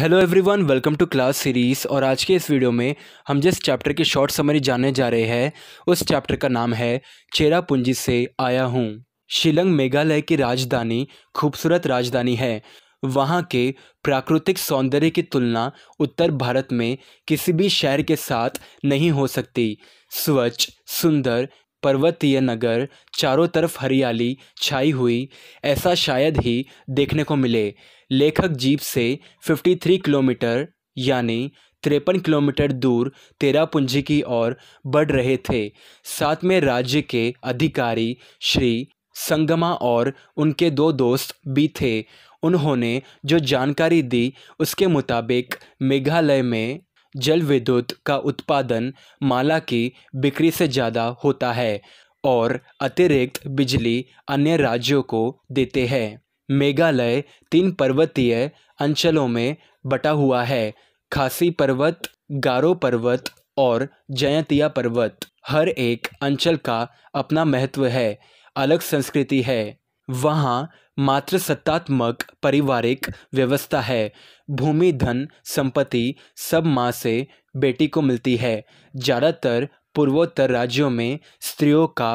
hello everyone welcome to class series और आज के इस वीडियो में हम जिस चैप्टर की शॉर्ट समरी जानने जा रहे हैं उस चैप्टर का नाम है पूंजी से आया हूँ शिलंग मेघालय की राजधानी खूबसूरत राजधानी है वहाँ के प्राकृतिक सौंदर्य की तुलना उत्तर भारत में किसी भी शहर के साथ नहीं हो सकती स्वच्छ सुंदर पर्वतीय नगर चारों तरफ हरियाली छाई हुई ऐसा शायद ही देखने को मिले लेखक जीप से 53 किलोमीटर यानी तिरपन किलोमीटर दूर तेरापुंजी की ओर बढ़ रहे थे साथ में राज्य के अधिकारी श्री संगमा और उनके दो दोस्त भी थे उन्होंने जो जानकारी दी उसके मुताबिक मेघालय में जल विद्युत का उत्पादन माला की बिक्री से ज़्यादा होता है और अतिरिक्त बिजली अन्य राज्यों को देते हैं मेघालय तीन पर्वतीय अंचलों में बटा हुआ है खासी पर्वत गारो पर्वत और जयंतिया पर्वत हर एक अंचल का अपना महत्व है अलग संस्कृति है वहाँ मातृसत्तात्मक पारिवारिक व्यवस्था है भूमि धन संपत्ति सब माँ से बेटी को मिलती है ज़्यादातर पूर्वोत्तर राज्यों में स्त्रियों का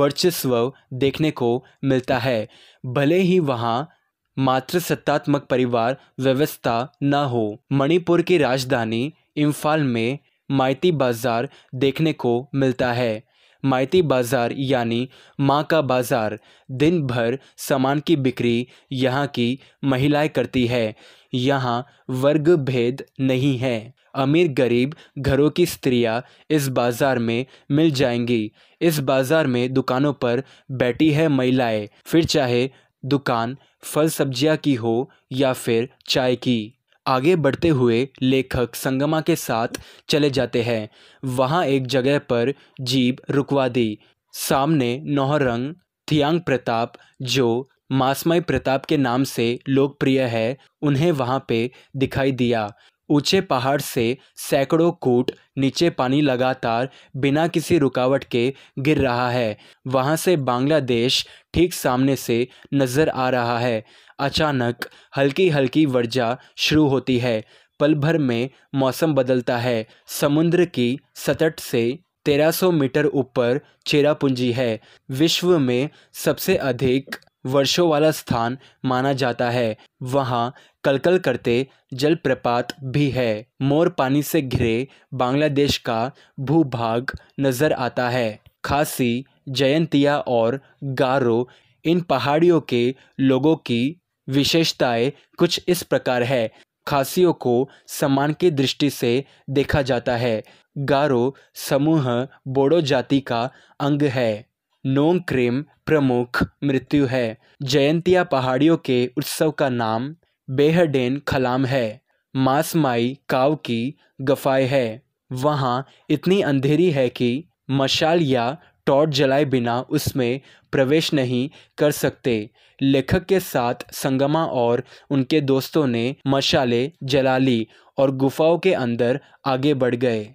वर्चस्व देखने को मिलता है भले ही वहाँ मातृसत्तात्मक परिवार व्यवस्था न हो मणिपुर की राजधानी इम्फाल में माइती बाजार देखने को मिलता है मायती बाज़ार यानी माँ का बाज़ार दिन भर सामान की बिक्री यहाँ की महिलाएं करती है यहाँ वर्ग भेद नहीं है अमीर गरीब घरों की स्त्रियाँ इस बाज़ार में मिल जाएंगी इस बाज़ार में दुकानों पर बैठी है महिलाएं फिर चाहे दुकान फल सब्जियाँ की हो या फिर चाय की आगे बढ़ते हुए लेखक संगमा के साथ चले जाते हैं वहाँ एक जगह पर जीप रुकवा दी सामने नौहरंग थियांग प्रताप जो मासमय प्रताप के नाम से लोकप्रिय है उन्हें वहाँ पे दिखाई दिया ऊंचे पहाड़ से सैकड़ों कूट नीचे पानी लगातार बिना किसी रुकावट के गिर रहा है वहाँ से बांग्लादेश ठीक सामने से नज़र आ रहा है अचानक हल्की हल्की वर्जा शुरू होती है पल भर में मौसम बदलता है समुद्र की सतट से 1300 मीटर ऊपर चेरापूंजी है विश्व में सबसे अधिक वर्षों वाला स्थान माना जाता है वहाँ कलकल करते जलप्रपात भी है मोर पानी से घिरे बांग्लादेश का भूभाग नज़र आता है खासी जयंतिया और गारो इन पहाड़ियों के लोगों की विशेषताएं कुछ इस प्रकार है खासियों को सम्मान की दृष्टि से देखा जाता है गारो समूह बोडो जाति का अंग है नोंगक्रेम प्रमुख मृत्यु है जयंतिया पहाड़ियों के उत्सव का नाम बेहडेन खलाम है मासमाई काव की गुफाएं है वहाँ इतनी अंधेरी है कि मशाल या टॉर्च जलाए बिना उसमें प्रवेश नहीं कर सकते लेखक के साथ संगमा और उनके दोस्तों ने मशालें जला ली और गुफाओं के अंदर आगे बढ़ गए